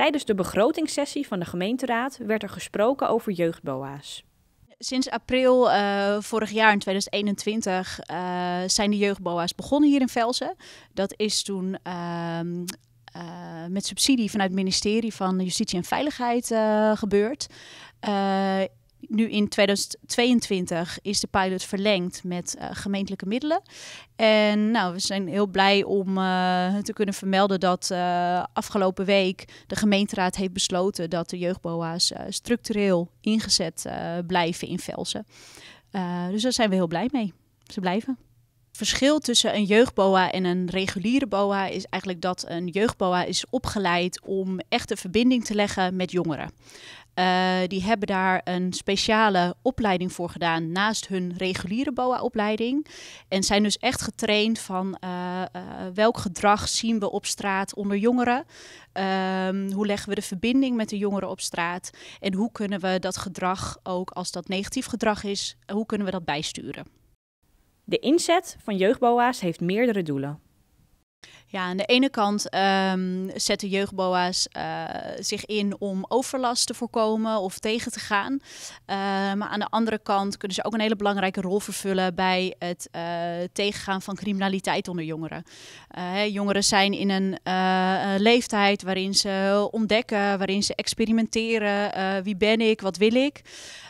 Tijdens de begrotingssessie van de gemeenteraad werd er gesproken over jeugdboa's. Sinds april eh, vorig jaar, in 2021, eh, zijn de jeugdboa's begonnen hier in Velsen. Dat is toen ehm, eh, met subsidie vanuit het ministerie van Justitie en Veiligheid gebeurd nu in 2022 is de pilot verlengd met eh, gemeentelijke middelen. En nou, we zijn heel blij om eh, te kunnen vermelden dat eh, afgelopen week de gemeenteraad heeft besloten dat de jeugdboa's structureel ingezet blijven in Velsen. dus daar zijn we heel blij mee. Ze blijven Het verschil tussen een jeugdboa en een reguliere boa is eigenlijk dat een jeugdboa is opgeleid om echt een verbinding te leggen met jongeren. Eh, die hebben daar een speciale opleiding voor gedaan naast hun reguliere BOA-opleiding. En zijn dus echt getraind van eh, eh, welk gedrag zien we op straat onder jongeren. Ehm, hoe leggen we de verbinding met de jongeren op straat? En hoe kunnen we dat gedrag, ook als dat negatief gedrag is, hoe kunnen we dat bijsturen? De inzet van jeugdboa's heeft meerdere doelen. Ja, aan de ene kant ehm, zetten jeugdboa's eh, zich in om overlast te voorkomen of tegen te gaan. Eh, maar aan de andere kant kunnen ze ook een hele belangrijke rol vervullen bij het eh, tegengaan van criminaliteit onder jongeren. Hè, jongeren zijn in een leeftijd waarin ze ontdekken, waarin ze experimenteren. wie ben ik? Wat wil ik?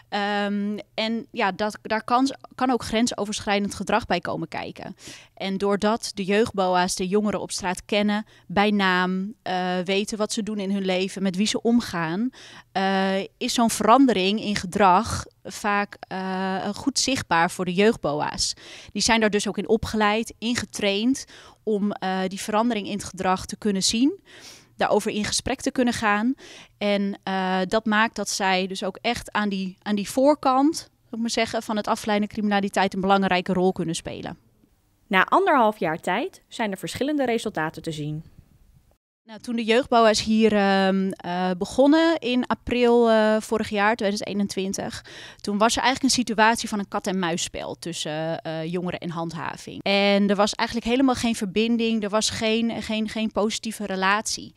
Ehm, en ja, dat, daar kan, kan ook grensoverschrijdend gedrag bij komen kijken. En doordat de jeugdboa's de jongeren jongeren op straat kennen bij naam, eh, weten wat ze doen in hun leven, met wie ze omgaan, eh, is zo'n verandering in gedrag vaak eh, goed zichtbaar voor de jeugdboa's. Die zijn daar dus ook in opgeleid, ingetraind om die verandering in het gedrag te kunnen zien daarover in gesprek te kunnen gaan. En dat maakt dat zij dus ook echt aan die, aan die voorkant, moet ik maar zeggen, van het afleiden criminaliteit een belangrijke rol kunnen spelen. Na anderhalf jaar tijd zijn er verschillende resultaten te zien. Nou, toen de jeugdbouw is hier ehm, eh, begonnen in april eh, vorig jaar, 2021, toen was er eigenlijk een situatie van een kat-en-muisspel tussen eh, jongeren en handhaving. En er was eigenlijk helemaal geen verbinding, er was geen, geen, geen positieve relatie.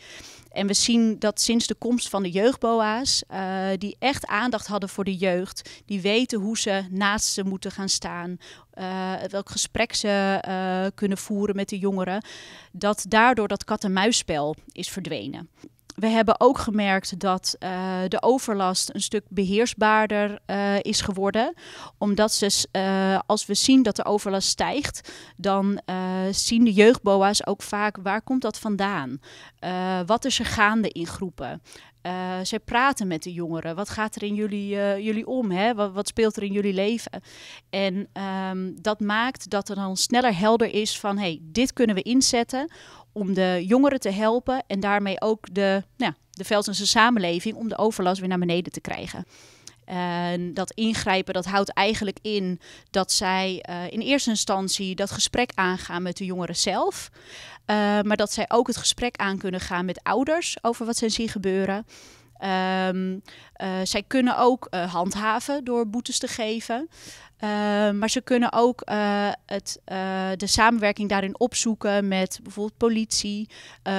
En we zien dat sinds de komst van de jeugdboa's, eh, die echt aandacht hadden voor de jeugd, die weten hoe ze naast ze moeten gaan staan, eh, welk gesprek ze eh, kunnen voeren met de jongeren, dat daardoor dat kat-en-muisspel is verdwenen we hebben ook gemerkt dat eh, de overlast een stuk beheersbaarder eh, is geworden. Omdat ze, eh, als we zien dat de overlast stijgt, dan zien de jeugdboa's ook vaak waar komt dat vandaan? wat is er gaande in groepen? zij praten met de jongeren. Wat gaat er in jullie, jullie om? Hè? Wat, speelt er in jullie leven? En ehm, dat maakt dat er dan sneller helder is van... hey, dit kunnen we inzetten om de jongeren te helpen en daarmee ook de, nou, de Velsense samenleving om de overlast weer naar beneden te krijgen. En dat ingrijpen, dat houdt eigenlijk in dat zij eh, in eerste instantie dat gesprek aangaan met de jongeren zelf. Eh, maar dat zij ook het gesprek aan kunnen gaan met ouders over wat zij zien gebeuren. Ehm, eh, zij kunnen ook eh, handhaven door boetes te geven. Ehm, maar ze kunnen ook eh, het, de samenwerking daarin opzoeken met bijvoorbeeld politie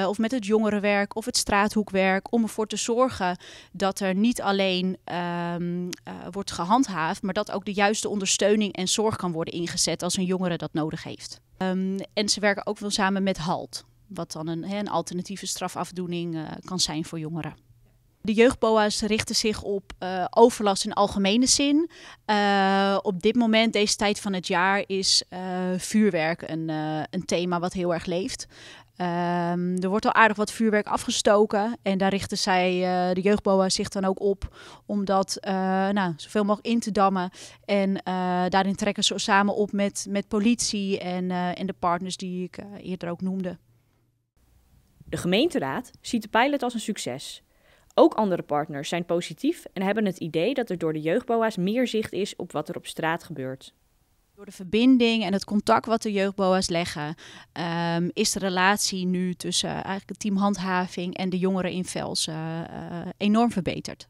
of met het jongerenwerk of het straathoekwerk. Om ervoor te zorgen dat er niet alleen ehm, wordt gehandhaafd, maar dat ook de juiste ondersteuning en zorg kan worden ingezet als een jongere dat nodig heeft. en ze werken ook wel samen met HALT, wat dan een, een alternatieve strafafdoening kan zijn voor jongeren. De jeugdboa's richten zich op eh, overlast in algemene zin. Eh, op dit moment, deze tijd van het jaar, is eh, vuurwerk een, een, thema wat heel erg leeft. Ehm, er wordt al aardig wat vuurwerk afgestoken en daar richten zij, de jeugdboa's zich dan ook op om dat nou, zoveel mogelijk in te dammen. En daarin trekken ze samen op met, met politie en, en de partners die ik eerder ook noemde. De gemeenteraad ziet de pilot als een succes ook andere partners zijn positief en hebben het idee dat er door de jeugdboa's meer zicht is op wat er op straat gebeurt. Door de verbinding en het contact wat de jeugdboa's leggen, ehm, is de relatie nu tussen eh, eigenlijk het team handhaving en de jongeren in Vels eh, eh, enorm verbeterd.